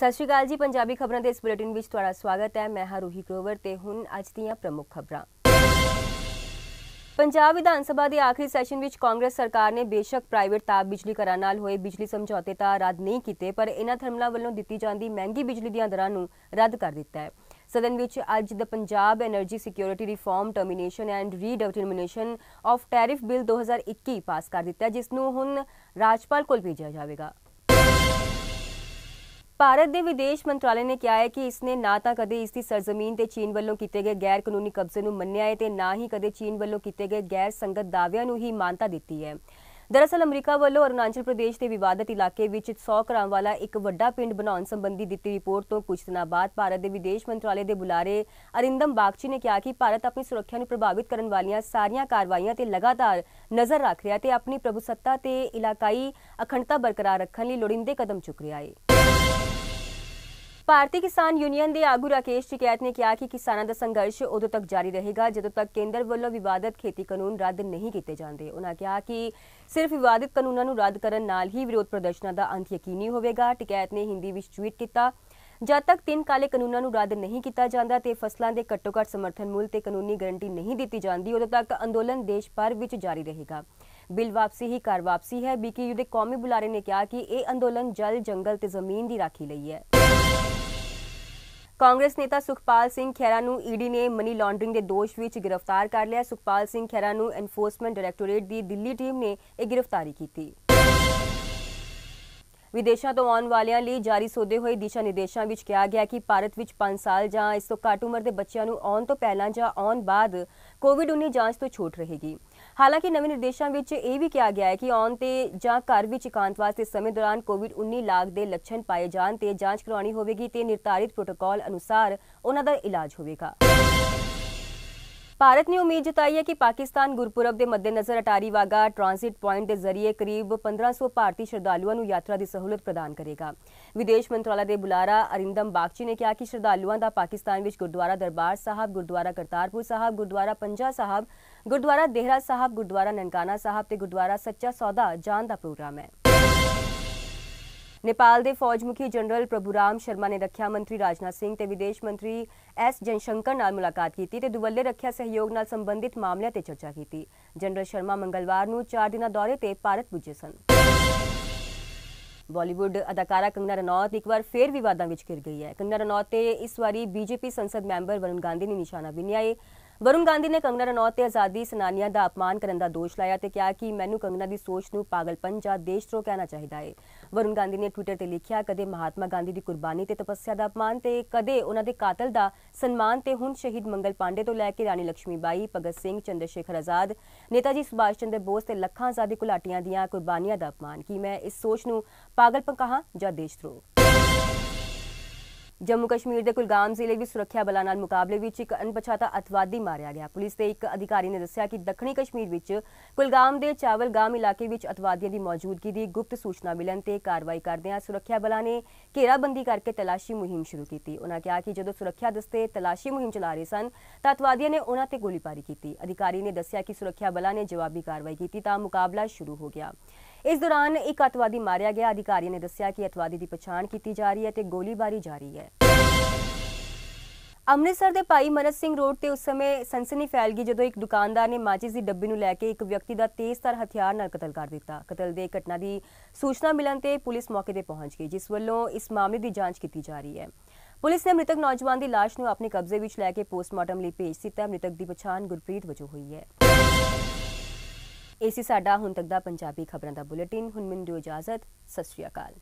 ਸਤਿ ਸ਼੍ਰੀ ਅਕਾਲ ਜੀ ਪੰਜਾਬੀ ਖਬਰਾਂ ਦੇ ਇਸ ਬੁਲੇਟਿਨ ਵਿੱਚ ਤੁਹਾਡਾ ਸਵਾਗਤ ਹੈ ਮੈਂ ਹਾਂ ਰੂਹੀ ਗਰੋਵਰ ਤੇ ਹੁਣ ਅੱਜ ਦੀਆਂ ਪ੍ਰਮੁੱਖ ਖਬਰਾਂ ਪੰਜਾਬ ਵਿਧਾਨ ਸਭਾ ਦੇ ਆਖਰੀ ਸੈਸ਼ਨ ਵਿੱਚ ਕਾਂਗਰਸ ਸਰਕਾਰ ਨੇ ਬੇਸ਼ੱਕ ਪ੍ਰਾਈਵੇਟ ਤਾਪ ਬਿਜਲੀ ਕਰਾਂ ਨਾਲ ਹੋਏ ਬਿਜਲੀ ਸਮਝੌਤੇ ਤਾਂ ਰੱਦ ਨਹੀਂ ਕੀਤੇ ਪਰ ਇਹਨਾਂ ਥਰਮਲਾਂ ਵੱਲੋਂ ਦਿੱਤੀ ਜਾਂਦੀ ਮਹਿੰਗੀ ਬਿਜਲੀ ਦੀਆਂ ਦਰਾਂ ਨੂੰ ਰੱਦ ਕਰ ਦਿੱਤਾ ਹੈ ਸਦਨ ਵਿੱਚ ਅੱਜ the Punjab energy security reform termination and redetermination of tariff bill 2021 pass ਕਰ ਦਿੱਤਾ ਜਿਸ ਨੂੰ ਹੁਣ ਰਾਜਪਾਲ ਕੋਲ ਭੇਜਿਆ ਜਾਵੇਗਾ ਭਾਰਤ ਦੇ ਵਿਦੇਸ਼ ਮੰਤਰਾਲੇ ਨੇ ਕਿਹਾ ਹੈ ਕਿ ਇਸ ਨੇ ਨਾ ਤਾਂ ਕਦੇ ਇਸ ਦੀ ਸਰਜ਼ਮੀਨ ਤੇ ਚੀਨ ਵੱਲੋਂ ਕੀਤੇ ਗਏ ਗੈਰ ਕਾਨੂੰਨੀ ਕਬਜ਼ੇ ਨੂੰ ਮੰਨਿਆ ਹੈ ਤੇ ਨਾ ਹੀ ਕਦੇ ਚੀਨ ਵੱਲੋਂ ਕੀਤੇ ਗਏ ਗੈਰ ਸੰਗਤ ਦਾਅਵਿਆਂ ਨੂੰ ਹੀ ਮਾਨਤਾ ਦਿੱਤੀ ਹੈ ਦਰਅਸਲ ਅਮਰੀਕਾ ਵੱਲੋਂ ਅਰੁਣਾਚਲ ਪ੍ਰਦੇਸ਼ ਦੇ ਵਿਵਾਦਤ ਇਲਾਕੇ ਵਿੱਚ 100 ਗ੍ਰਾਮ ਵਾਲਾ ਇੱਕ ਵੱਡਾ ਪਿੰਡ ਬਣਾਉਣ ਸੰਬੰਧੀ ਦਿੱਤੀ ਰਿਪੋਰਟ ਤੋਂ ਕੁਝ ਦਿਨਾਂ ਬਾਅਦ ਭਾਰਤ ਦੇ ਵਿਦੇਸ਼ ਮੰਤਰਾਲੇ ਦੇ ਬੁਲਾਰੇ ਅਰਿੰਦਮ ਬਾਗਚੀ ਨੇ ਕਿਹਾ ਕਿ ਭਾਰਤ ਆਪਣੀ ਸੁਰੱਖਿਆ ਨੂੰ ਪ੍ਰਭਾਵਿਤ ਕਰਨ ਵਾਲੀਆਂ ਸਾਰੀਆਂ ਕਾਰਵਾਈਆਂ ਤੇ ਲਗਾਤਾਰ ਨਜ਼ਰ ਰੱਖ ਰਿਹਾ ਤੇ ਆਪਣੀ ਪ੍ਰਭੂਸੱਤਾ ਤੇ ਇਲਾਕਾਈ ਅਖੰਡਤਾ ਬਰਕਰਾਰ ਰੱਖਣ ਲਈ ਲੋੜੀਂਦੇ ਕਦਮ ਚੁੱਕ ਰਿਹਾ ਹੈ ਭਾਰਤੀ ਕਿਸਾਨ ਯੂਨੀਅਨ ਦੇ ਆਗੂ ਰਾਕੇਸ਼ ਸ਼ਿਕਾਇਤ ਨੇ ਕਿਹਾ ਕਿ ਕਿਸਾਨਾਂ ਦਾ ਸੰਘਰਸ਼ ਉਦੋਂ ਤੱਕ ਜਾਰੀ ਰਹੇਗਾ ਜਦੋਂ ਤੱਕ ਕੇਂਦਰ ਵੱਲੋਂ ਵਿਵਾਦਤ ਖੇਤੀ ਕਾਨੂੰਨ ਰੱਦ ਨਹੀਂ ਕੀਤੇ ਜਾਂਦੇ ਉਹਨਾਂ ਕਿਹਾ ਕਿ ਸਿਰਫ ਵਿਵਾਦਿਤ ਕਾਨੂੰਨਾਂ ਨੂੰ ਰੱਦ ਕਰਨ ਨਾਲ ਹੀ ਵਿਰੋਧ ਪ੍ਰਦਰਸ਼ਨਾਂ ਦਾ ਅੰਤ ਯਕੀਨੀ ਹੋਵੇਗਾ ਟਿਕੈਤ ਨੇ ਹਿੰਦੀ ਵਿੱਚ ਟਵੀਟ ਕੀਤਾ ਜਦ ਤੱਕ ਤਿੰਨ ਕਾਲੇ ਕਾਨੂੰਨਾਂ ਨੂੰ ਰੱਦ ਨਹੀਂ ਕੀਤਾ ਜਾਂਦਾ ਤੇ ਫਸਲਾਂ ਦੇ ਘੱਟੋ-ਘੱਟ ਸਮਰਥਨ ਮੁੱਲ ਤੇ ਕਾਨੂੰਨੀ ਗਾਰੰਟੀ ਨਹੀਂ ਦਿੱਤੀ ਜਾਂਦੀ ਉਦੋਂ ਤੱਕ ਅੰਦੋਲਨ ਦੇਸ਼ ਭਰ ਵਿੱਚ ਜਾਰੀ ਰਹੇਗਾ ਬਿੱਲ ਵਾਪਸੀ ਹੀ ਕਾਰ ਵਾਪਸੀ ਹੈ ਬੀਕੇਯੂ ਦੇ ਕੌਮੀ ਬੁਲਾਰੇ ਨੇ ਕਿਹਾ ਕਿ ਇਹ ਅੰਦੋਲਨ ਜਲ ਜੰਗਲ ਤੇ ਜ਼ਮੀਨ ਦੀ ਰਾਖੀ ਲਈ ਹੈ ਕਾਂਗਰਸ ਨੇਤਾ ਸੁਖਪਾਲ ਸਿੰਘ ਖੈਰਾ ਨੂੰ ਈਡੀ ਨੇ ਮਨੀ ਲਾਂਡਰਿੰਗ ਦੇ ਦੋਸ਼ ਵਿੱਚ ਗ੍ਰਿਫਤਾਰ ਕਰ ਲਿਆ ਸੁਖਪਾਲ ਸਿੰਘ ਖੈਰਾ ਨੂੰ ਐਨਫੋਰਸਮੈਂਟ ਡਾਇਰੈਕਟੋਰੇਟ ਦੀ ਦਿੱਲੀ ਟੀਮ ਨੇ ਇਹ ਗ੍ਰਿਫਤਾਰੀ ਕੀਤੀ ਵਿਦੇਸ਼ਾਂ ਤੋਂ ਆਉਣ ਵਾਲਿਆਂ ਲਈ ਜਾਰੀ ਸੋਦੇ ਹੋਏ ਦਿਸ਼ਾ ਨਿਰਦੇਸ਼ਾਂ ਵਿੱਚ ਕਿਹਾ ਗਿਆ ਕਿ ਭਾਰਤ ਵਿੱਚ 5 ਸਾਲ ਜਾਂ ਇਸ ਤੋਂ ਘੱਟ ਉਮਰ ਦੇ ਬੱਚਿਆਂ ਨੂੰ ਆਉਣ ਤੋਂ ਪਹਿਲਾਂ ਜਾਂ ਆਉਣ ਬਾਅਦ ਕੋਵਿਡ-19 ਜਾਂਚ ਤੋਂ ਛੋਟ ਰਹੇਗੀ ਹਾਲਾਂਕਿ ਨਵੇਂ ਨਿਰਦੇਸ਼ਾਂ ਵਿੱਚ ਇਹ ਵੀ ਕਿਹਾ ਗਿਆ ਹੈ ਕਿ ਔਨ ਤੇ ਜਾਂ ਘਰ ਵਿੱਚ ਇਕਾਂਤਵਾਸ ਦੇ ਸਮੇਂ ਦੌਰਾਨ ਕੋਵਿਡ-19 ਲਾਗ ਦੇ ਲੱਛਣ ਪਾਏ ਜਾਣ ਤੇ ਜਾਂਚ ਕਰਵਾਉਣੀ ਹੋਵੇਗੀ ਤੇ ਨਿਰਧਾਰਿਤ ਪ੍ਰੋਟੋਕਾਲ ਅਨੁਸਾਰ ਉਹਨਾਂ ਦਾ ਇਲਾਜ ਹੋਵੇਗਾ। ਭਾਰਤ ਨੇ ਉਮੀਦ ਜਤਾਈ ਹੈ ਕਿ ਪਾਕਿਸਤਾਨ ਗੁਰਪੁਰਬ ਦੇ ਮੱਦੇਨਜ਼ਰ ਅਟਾਰੀ ਵਾਗਾ ਟ੍ਰਾਂਜ਼ਿਟ ਪੁਆਇੰਟ ਦੇ ਜ਼ਰੀਏ ਕਰੀਬ 1500 ਭਾਰਤੀ ਸ਼ਰਧਾਲੂਆਂ ਨੂੰ ਯਾਤਰਾ ਦੀ ਸਹੂਲਤ ਪ੍ਰਦਾਨ ਕਰੇਗਾ। ਵਿਦੇਸ਼ ਮੰਤਰਾਲਾ ਦੇ ਬੁਲਾਰਾ ਅਰਿੰਦਮ ਬਾਗਚੀ ਨੇ ਕਿਹਾ ਕਿ ਸ਼ਰਧਾਲੂਆਂ ਦਾ ਪਾਕਿਸਤਾਨ ਵਿੱਚ ਗੁਰਦੁਆਰਾ ਦਰਬਾਰ ਸਾਹਿਬ, ਗੁਰਦੁਆਰਾ ਕਰਤਾਰਪੁਰ ਸਾਹਿਬ, ਗੁਰਦੁਆਰਾ ਪੰਜਾ ਸਾਹਿਬ ਗੁਰਦੁਆਰਾ ਦੇਹਰਾ ਸਾਹਿਬ ਗੁਰਦੁਆਰਾ ਨਨਕਾਣਾ ਸਾਹਿਬ ਤੇ ਗੁਰਦੁਆਰਾ ਸੱਚਾ ਸੌਦਾ ਜਾਣ ਦਾ ਪ੍ਰੋਗਰਾਮ ਹੈ ਨੇਪਾਲ ਦੇ ਫੌਜ ਮੁਖੀ ਜਨਰਲ ਪ੍ਰਭੂਰਾਮ ਸ਼ਰਮਾ ਨੇ ਰੱਖਿਆ ਮੰਤਰੀ ਰਾਜਨਾਥ ਸਿੰਘ ਤੇ ਵਿਦੇਸ਼ ਮੰਤਰੀ ਐਸ ਜਨਸ਼ੰਕਰ ਨਾਲ ਮੁਲਾਕਾਤ ਕੀਤੀ ਤੇ ਦੁਵੱਲੇ ਰੱਖਿਆ ਸਹਿਯੋਗ ਨਾਲ ਸੰਬੰਧਿਤ ਮਾਮਲਿਆਂ ਤੇ ਚਰਚਾ ਕੀਤੀ ਜਨਰਲ ਸ਼ਰਮਾ ਮੰਗਲਵਾਰ ਨੂੰ 4 ਦਿਨਾਂ ਦੌਰੇ ਤੇ ਭਾਰਤ ਪੁੱਜੇ ਸਨ ਬਾਲੀਵੁੱਡ ਅਦਾਕਾਰਾ ਕੰਗਨਾ ਰਣੌਤ ਇੱਕ ਵਾਰ ਫੇਰ ਵਿਵਾਦਾਂ ਵਿੱਚ ਘਿਰ ਗਈ ਹੈ ਕੰਗਨਾ ਰਣੌਤ ਤੇ ਇਸ ਵਾਰੀ ਬੀਜੇਪੀ ਸੰਸਦ ਮੈਂਬਰ ਵਰੁਣ ਗਾਂਧੀ ਨੇ ਨਿਸ਼ਾਨਾ ਬਿਨਿਆਏ ਹੈ ਵਰੁਣ ਗਾਂਧੀ ਨੇ ਕੰਗਨਾ ਰਣੌਤ ਤੇ ਆਜ਼ਾਦੀ ਸਨਾਨੀਆਂ ਦਾ ਅਪਮਾਨ ਕਰਨ ਦਾ ਦੋਸ਼ ਲਾਇਆ ਤੇ ਕਿਹਾ ਕਿ ਮੈਨੂੰ ਕੰਗਨਾ ਦੀ ਸੋਚ ਨੂੰ ਪਾਗਲਪਨ ਜਾਂ ਦੇਸ਼ਦਰੋਹ ਕਹਿਣਾ ਚਾਹੀਦਾ ਹੈ ਵਰੁਣ ਗਾਂਧੀ ਨੇ ਟਵਿੱਟਰ ਤੇ ਲਿਖਿਆ ਕਦੇ ਮਹਾਤਮਾ ਗਾਂਧੀ ਦੀ ਕੁਰਬਾਨੀ ਤੇ ਤਪੱਸਿਆ ਦਾ ਅਪਮਾਨ ਤੇ ਕਦੇ ਉਹਨਾਂ ਦੇ ਕਾਤਲ ਦਾ ਸਨਮਾਨ ਤੇ ਹੁਣ ਸ਼ਹੀਦ ਮੰਗਲ ਪਾਂਡੇ ਤੋਂ ਲੈ ਕੇ ਰਾਣੀ ਲక్ష్ਮੀਬਾਈ ਭਗਤ ਸਿੰਘ ਚੰਦਰ ਸ਼ੇਖਰ ਆਜ਼ਾਦ ਨੇਤਾਜੀ ਸੁਭਾਸ਼ ਚੰਦਰ ਬੋਸ ਤੇ ਲੱਖਾਂ ਆਜ਼ਾਦੀ ਘੁਲਾਟੀਆਂ ਦੀਆਂ ਕੁਰਬਾਨੀਆਂ ਦਾ ਅਪਮਾਨ ਕੀ ਮੈਂ ਇਸ ਸੋਚ ਨੂੰ ਪਾਗਲਪਨ ਕਹਾ ਜਾਂ ਦੇਸ਼ਦਰੋਹ ਜੰਮੂ ਕਸ਼ਮੀਰ ਦੇ ਕੁਲਗਾਮ ਜ਼ਿਲ੍ਹੇ ਵਿੱਚ ਸੁਰੱਖਿਆ ਬਲਾਂ ਨਾਲ ਮੁਕਾਬਲੇ ਵਿੱਚ ਇੱਕ ਅਣਪਛਾਤਾ ਅਤਵਾਦੀ ਮਾਰਿਆ ਗਿਆ ਪੁਲਿਸ ਦੇ ਇੱਕ ਅਧਿਕਾਰੀ ਨੇ ਦੱਸਿਆ ਕਿ ਦੱਖਣੀ ਕਸ਼ਮੀਰ ਵਿੱਚ ਕੁਲਗਾਮ ਦੇ ਚਾਵਲਗਾਮ ਇਲਾਕੇ ਵਿੱਚ ਅਤਵਾਦੀਆਂ ਦੀ ਮੌਜੂਦਗੀ ਦੀ ਗੁਪਤ ਸੂਚਨਾ ਮਿਲਣ ਤੇ ਕਾਰਵਾਈ ਕਰਦਿਆਂ ਸੁਰੱਖਿਆ ਬਲਾਂ ਨੇ ਘੇਰਾਬੰਦੀ ਕਰਕੇ ਤਲਾਸ਼ੀ ਮੁਹਿੰਮ ਸ਼ੁਰੂ ਕੀਤੀ ਉਹਨਾਂ ਕਿਹਾ ਕਿ ਜਦੋਂ ਸੁਰੱਖਿਆ ਦਸਤੇ ਤਲਾਸ਼ੀ ਮੁਹਿੰਮ ਚਲਾ ਰਹੇ ਸਨ ਤਾਂ ਅਤਵਾਦੀਆਂ ਨੇ ਉਹਨਾਂ ਤੇ ਗੋਲੀਬਾਰੀ ਕੀਤੀ ਅਧਿਕਾਰੀ ਨੇ ਦੱਸਿਆ ਕਿ ਸੁਰੱਖਿਆ ਬਲਾਂ ਨੇ ਜਵਾਬੀ ਕਾਰਵਾਈ ਕੀਤੀ ਤਾਂ ਮੁਕਾਬਲਾ ਸ਼ੁਰੂ ਹੋ ਗਿਆ ਇਸ ਦੌਰਾਨ ਇੱਕ ਅਤਵਾਦੀ ਮਾਰਿਆ ਗਿਆ ਅਧਿਕਾਰੀਆਂ ਨੇ ਦੱਸਿਆ ਕਿ ਅਤਵਾਦੀ ਦੀ ਪਛਾਣ ਕੀਤੀ ਜਾ ਰਹੀ ਹੈ ਤੇ ਗੋਲੀਬਾਰੀ ਜਾਰੀ ਹੈ ਅੰਮ੍ਰਿਤਸਰ ਦੇ ਭਾਈ ਮਨਤ ਸਿੰਘ ਰੋਡ ਤੇ ਉਸ ਸਮੇਂ ਸਨਸਨੀ ਫੈਲ ਗਈ ਜਦੋਂ ਇੱਕ ਦੁਕਾਨਦਾਰ ਨੇ ਮਾਚਿਸ ਦੀ ਡੱਬੀ ਨੂੰ ਲੈ ਕੇ ਇੱਕ ਵਿਅਕਤੀ ਦਾ ਤੇਜ਼ ਤਰ ਹਥਿਆਰ ਨਾਲ ਕਤਲ ਕਰ ਦਿੱਤਾ ਕਤਲ ਦੇ ਘਟਨਾ ਦੀ ਸੂਚਨਾ ਮਿਲਣ ਤੇ ਪੁਲਿਸ ਮੌਕੇ ਤੇ ਪਹੁੰਚ ਗਈ ਜਿਸ ਵੱਲੋਂ ਇਸ ਮਾਮਲੇ ਦੀ ਜਾਂਚ ਕੀਤੀ ਜਾ ਰਹੀ ਹੈ ਪੁਲਿਸ ਨੇ ਮ੍ਰਿਤਕ ਨੌਜਵਾਨ ਦੀ ਲਾਸ਼ ਨੂੰ ਆਪਣੇ ਕਬਜ਼ੇ ਵਿੱਚ ਲੈ ਕੇ ਪੋਸਟਮਾਰਟਮ ਲਈ ਭੇਜ ਦਿੱਤਾ ਮ੍ਰਿਤਕ ਦੀ ਪਛਾਣ ਗੁਰਪ੍ਰੀਤ ਵਜੋਂ ਹੋਈ ਹੈ ਇਹ ਸੀ ਸਾਡਾ ਹੁਣ ਤੱਕ ਦਾ ਪੰਜਾਬੀ ਖਬਰਾਂ ਦਾ ਬੁਲੇਟਿਨ ਹੁਣ ਮਿੰਦੂ ਇਜਾਜ਼ਤ ਸਤਿ ਸ਼੍ਰੀ ਅਕਾਲ